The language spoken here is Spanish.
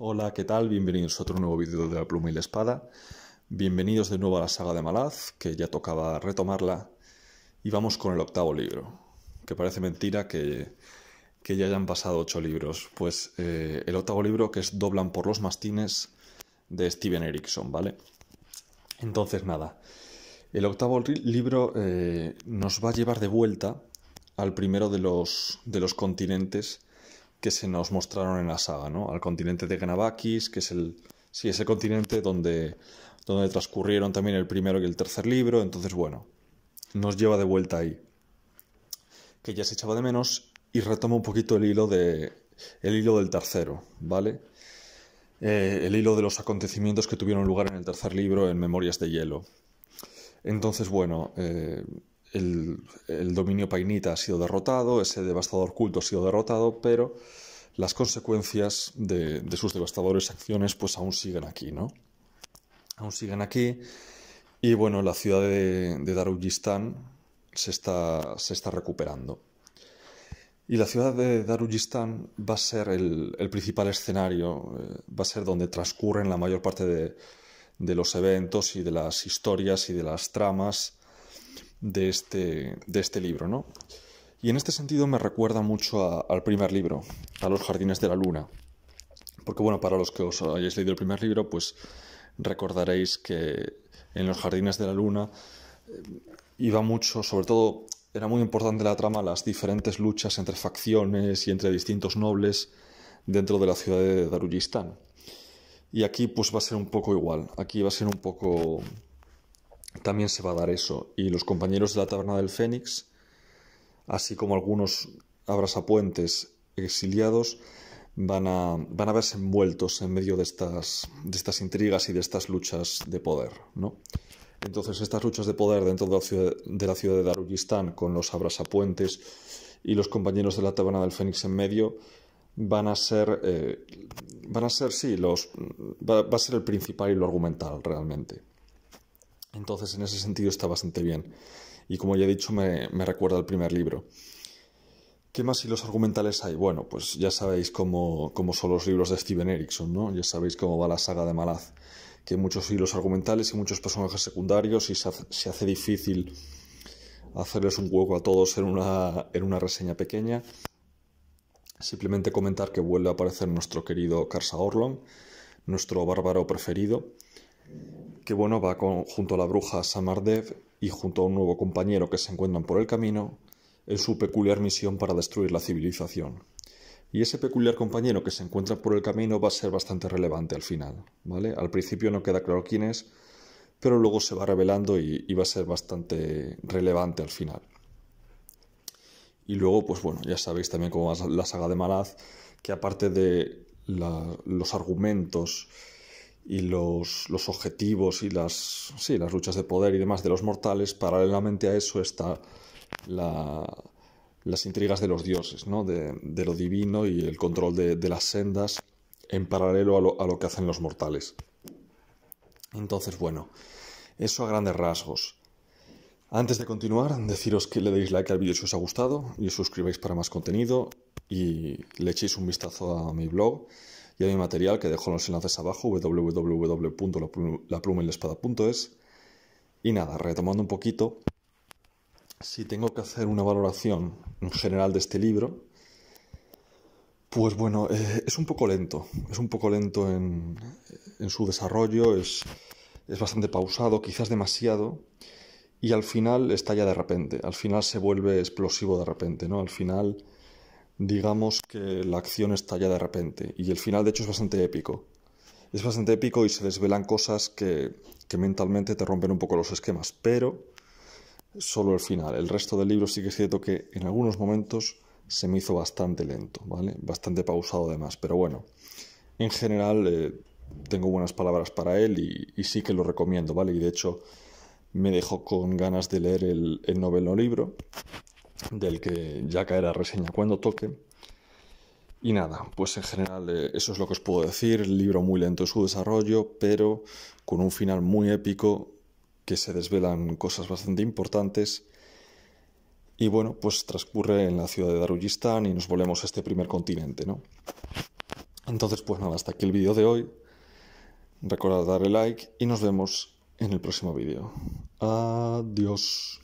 Hola, ¿qué tal? Bienvenidos a otro nuevo vídeo de La Pluma y la Espada. Bienvenidos de nuevo a la saga de Malaz, que ya tocaba retomarla. Y vamos con el octavo libro, que parece mentira que, ya hayan pasado ocho libros. Pues eh, el octavo libro que es Doblan por los mastines de Steven Erickson, ¿vale? Entonces nada, el octavo libro eh, nos va a llevar de vuelta al primero de los, de los continentes que se nos mostraron en la saga, ¿no? Al continente de Ganabakis, que es el, sí, ese continente donde, donde transcurrieron también el primero y el tercer libro, entonces bueno, nos lleva de vuelta ahí, que ya se echaba de menos y retoma un poquito el hilo, de, el hilo del tercero, ¿vale? Eh, el hilo de los acontecimientos que tuvieron lugar en el tercer libro en Memorias de Hielo. Entonces, bueno, eh, el, dominio painita ha sido derrotado, ese devastador culto ha sido derrotado, pero las consecuencias de, sus devastadores acciones pues aún siguen aquí, ¿no? Aún siguen aquí y bueno, la ciudad de, Darujistán se está, recuperando. Y la ciudad de Darujistán va a ser el, principal escenario, eh, va a ser donde transcurren la mayor parte de, de los eventos y de las historias y de las tramas de este, de este libro, ¿no? Y en este sentido me recuerda mucho al primer libro, a Los Jardines de la Luna. Porque bueno, para los que os hayáis leído el primer libro, pues recordaréis que en Los Jardines de la Luna eh, iba mucho, sobre todo era muy importante la trama, las diferentes luchas entre facciones y entre distintos nobles dentro de la ciudad de Darujistán. Y aquí pues va a ser un poco igual, aquí va a ser un poco también se va a dar eso. Y los compañeros de la Taberna del Fénix, así como algunos abrasapuentes exiliados, van a, van a verse envueltos en medio de estas, de estas intrigas y de estas luchas de poder. Entonces, estas luchas de poder dentro de la ciudad de, la con los abrasapuentes y los compañeros de la Taberna del Fénix en medio, van a ser, eh, van a ser sí, los, va a ser el principal y lo argumental realmente. Entonces, en ese sentido está bastante bien. Y como ya he dicho, me, recuerda al primer libro. ¿Qué más hilos argumentales hay? Bueno, pues ya sabéis cómo, son los libros de Steven Erickson, ¿no? Ya sabéis cómo va la saga de Malaz, que hay muchos hilos argumentales y muchos personajes secundarios y se hace, difícil hacerles un hueco a todos en una, en una reseña pequeña. Simplemente comentar que vuelve a aparecer nuestro querido Karsa Orlon, nuestro bárbaro preferido, que bueno, va junto a la bruja Samardev y junto a un nuevo compañero que se encuentran por el camino, en su peculiar misión para destruir la civilización. Y ese peculiar compañero que se encuentra por el camino va a ser bastante relevante al final, ¿vale? Al principio no queda claro quién es, pero luego se va revelando y, va a ser bastante relevante al final. Y luego, pues bueno, ya sabéis también va la saga de Malaz, que aparte de los argumentos y los, los, objetivos y las, sí, las luchas de poder y demás de los mortales, paralelamente a eso está la, las intrigas de los dioses, ¿no? de, de lo divino y el control de, las sendas en paralelo a lo, a lo, que hacen los mortales. Entonces, bueno, eso a grandes rasgos. Antes de continuar, deciros que le deis like al vídeo si os ha gustado y os suscribáis para más contenido y le echéis un vistazo a mi blog y hay mi material que dejo los enlaces abajo www.laplumaylespada.es y nada, retomando un poquito, si tengo que hacer una valoración en general de este libro, pues bueno, eh, es un poco lento, es un poco lento en, su desarrollo, es, es bastante pausado, quizás demasiado, y al final estalla de repente, al final se vuelve explosivo de repente, ¿no? Al final digamos que la acción estalla de repente y el final de hecho es bastante épico. Es bastante épico y se desvelan cosas que, mentalmente te rompen un poco los esquemas, pero solo el final. El resto del libro sí que es cierto que en algunos momentos se me hizo bastante lento, ¿vale? Bastante pausado además, pero bueno, en general eh, tengo buenas palabras para él y, sí que lo recomiendo, ¿vale? Y de hecho me dejó con ganas de leer el, el noveno libro del que ya caerá reseña cuando toque. Y nada, pues en general eh, eso es lo que os puedo decir. libro muy lento en su desarrollo, pero con un final muy épico, que se desvelan cosas bastante importantes. Y bueno, pues transcurre en la ciudad de Darujistán y nos volvemos a este primer continente, ¿no? Entonces, pues nada, hasta aquí el vídeo de hoy. Recordad darle like y nos vemos en el próximo vídeo. Adiós.